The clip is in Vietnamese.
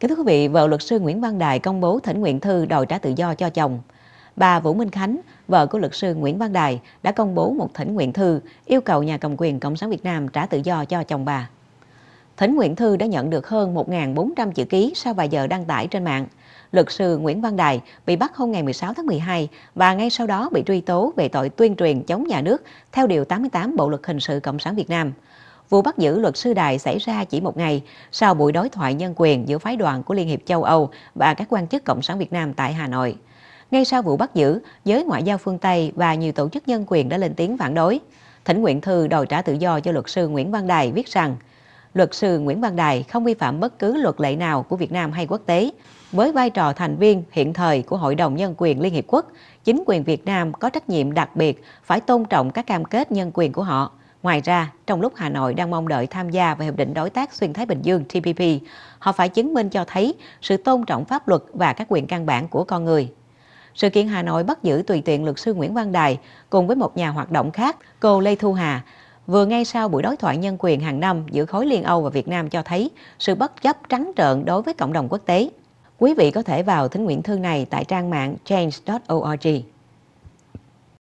Kính thưa quý vị, vợ luật sư Nguyễn Văn Đài công bố thỉnh nguyện thư đòi trả tự do cho chồng. Bà Vũ Minh Khánh, vợ của luật sư Nguyễn Văn Đài, đã công bố một thỉnh nguyện thư yêu cầu nhà cầm quyền Cộng sản Việt Nam trả tự do cho chồng bà. Thỉnh nguyện thư đã nhận được hơn 1.400 chữ ký sau vài giờ đăng tải trên mạng. Luật sư Nguyễn Văn Đài bị bắt hôm ngày 16 tháng 12 và ngay sau đó bị truy tố về tội tuyên truyền chống nhà nước theo Điều 88 Bộ Luật Hình sự Cộng sản Việt Nam. Vụ bắt giữ luật sư Đài xảy ra chỉ một ngày sau buổi đối thoại nhân quyền giữa phái đoàn của Liên hiệp châu Âu và các quan chức Cộng sản Việt Nam tại Hà Nội. Ngay sau vụ bắt giữ, giới ngoại giao phương Tây và nhiều tổ chức nhân quyền đã lên tiếng phản đối. Thỉnh nguyện thư đòi trả tự do cho luật sư Nguyễn Văn Đài viết rằng luật sư Nguyễn Văn Đài không vi phạm bất cứ luật lệ nào của Việt Nam hay quốc tế. Với vai trò thành viên hiện thời của Hội đồng Nhân quyền Liên Hiệp Quốc, chính quyền Việt Nam có trách nhiệm đặc biệt phải tôn trọng các cam kết nhân quyền của họ. Ngoài ra, trong lúc Hà Nội đang mong đợi tham gia vào Hiệp định Đối tác Xuyên Thái Bình Dương TPP, họ phải chứng minh cho thấy sự tôn trọng pháp luật và các quyền căn bản của con người. Sự kiện Hà Nội bắt giữ tùy tiện luật sư Nguyễn Văn Đài cùng với một nhà hoạt động khác, cô Lê Thu Hà, vừa ngay sau buổi đối thoại nhân quyền hàng năm giữa khối Liên Âu và Việt Nam cho thấy sự bất chấp trắng trợn đối với cộng đồng quốc tế. Quý vị có thể vào thính nguyện thư này tại trang mạng change.org.